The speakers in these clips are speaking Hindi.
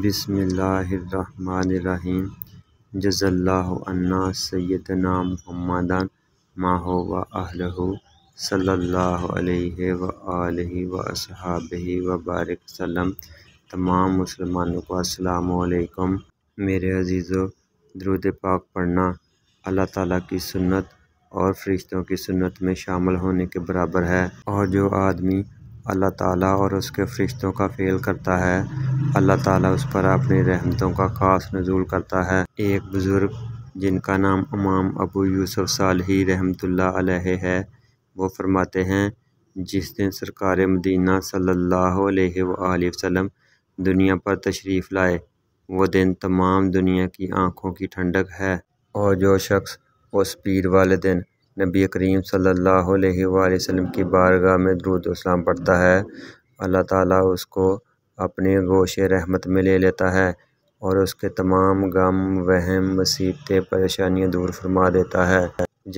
बिसमीम जज़ल्लान्ना सैदना महमदन माहो व अहल सल्ला वसहाब वबारक वसलम तमाम मुसलमानों को असलकम मेरे अजीज़ों द्रुद पाक पढ़ना अल्लाह ताला की सुन्नत और फरिश्तों की सुन्नत में शामिल होने के बराबर है और जो आदमी अल्लाह ताला और उसके फ़रिश्तों का फेल करता है अल्लाह ताला उस पर अपनी रहमतों का ख़ास नजूल करता है एक बुज़ुर्ग जिनका नाम इमाम अबू यूसुफ सालही रहमतुल्लाह है वो फरमाते हैं जिस दिन सरकार मदीना सल्लल्लाहु अलैहि वसल्लम दुनिया पर तशरीफ़ लाए वो दिन तमाम दुनिया की आँखों की ठंडक है और जो शख्स उस पीर वाले दिन नबी करीम सल्लल्लाहु वसल्लम की बारगाह में दरुद इस्लाम पढ़ता है अल्लाह ताला उसको अपने गोश रहमत में ले लेता है और उसके तमाम गम वहम मुसीबतें परेशानियां दूर फरमा देता है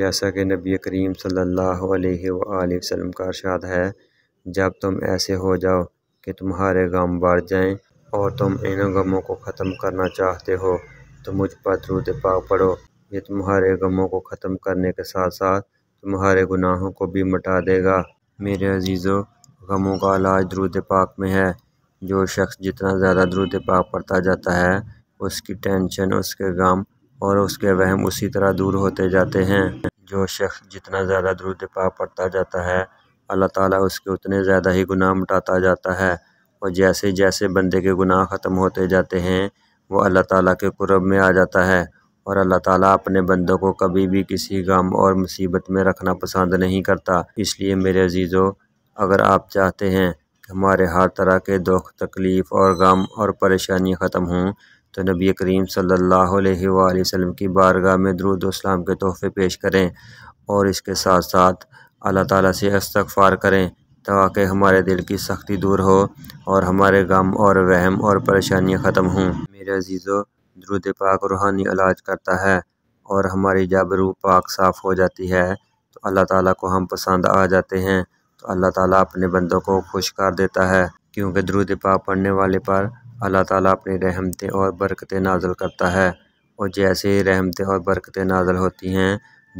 जैसा कि नबी करीम सल्ला अलैहि वसल्लम का अरशाद है जब तुम ऐसे हो जाओ कि तुम्हारे गम बढ़ जाएं और तुम इन गमों को ख़त्म करना चाहते हो तो मुझ पर द्रुद पाक पढ़ो ये तुम्हारे गमों को ख़त्म करने के साथ साथ तुम्हारे गुनाहों को भी मिटा देगा मेरे अजीज़ों गमों का इलाज द्रुद पाक में है जो शख्स जितना ज़्यादा दरुद पाक पढ़ता जाता है उसकी टेंशन उसके गम और उसके वहम उसी तरह दूर होते जाते हैं जो शख्स जितना ज़्यादा दरुद पाक पढ़ता जाता है अल्लाह ताला उसके उतने ज़्यादा ही गुनाह मिटाता जाता है और जैसे जैसे बंदे के गुनाह ख़त्म होते जाते हैं वो अल्लाह ताला के कुरब में आ जाता है और अल्लाह ताला अपने बंदों को कभी भी किसी गम और मुसीबत में रखना पसंद नहीं करता इसलिए मेरे अजीज़ों अगर आप चाहते हैं कि हमारे हर तरह के दुख तकलीफ़ और गम और परेशानियाँ ख़त्म हों तो नबी करीम सल्लल्लाहु अलैहि वसल्लम की बारगाह में दरुदोस्म के तोहफ़े पेश करें और इसके साथ साथ अल्लाह ताला से इस्तगफ़ार करें ताकि हमारे दिल की सख्ती दूर हो और हमारे गम और वहम और परेशानियाँ ख़त्म हों मेरे अजीज़ों द्रुद पाक रूहानी इलाज करता है और हमारी जब रूह पाक साफ़ हो जाती है तो अल्लाह ताला को हम पसंद आ जाते हैं तो अल्लाह ताला अपने बंदों को खुश कर देता है क्योंकि द्रुद पाक पढ़ने वाले पर अल्लाह ताला अपनी रहमतें और बरकतें नाजल करता है और जैसे ही रहमतें और बरकतें नाजल होती हैं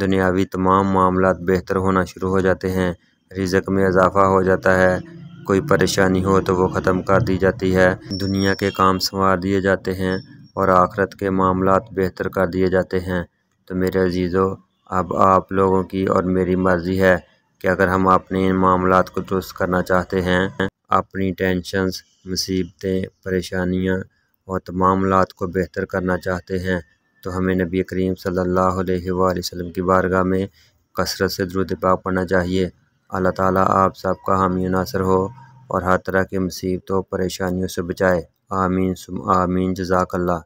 दुनियावी तमाम मामला बेहतर होना शुरू हो जाते हैं रिजक में इजाफा हो जाता है कोई परेशानी हो तो वो ख़त्म कर दी जाती है दुनिया के काम संवार दिए जाते हैं और आख़रत के मामला बेहतर कर दिए जाते हैं तो मेरे अजीज़ों अब आप लोगों की और मेरी मर्ज़ी है कि अगर हम अपने इन मामला को दुरुस्त करना चाहते हैं अपनी टेंशनस मुसीबतें परेशानियाँ और तमाम लात को बेहतर करना चाहते हैं तो हमें नबी करीम सल्लल्लाहु अलैहि वसल्लम की बारगाह में कसरत से द्रुत पाक पढ़ना चाहिए अल्लाह ताला आप सबका हामी नासर हो और हर तरह की मुसीबतों परेशानियों से बचाए आमीन सुम आमीन जजाकल्ला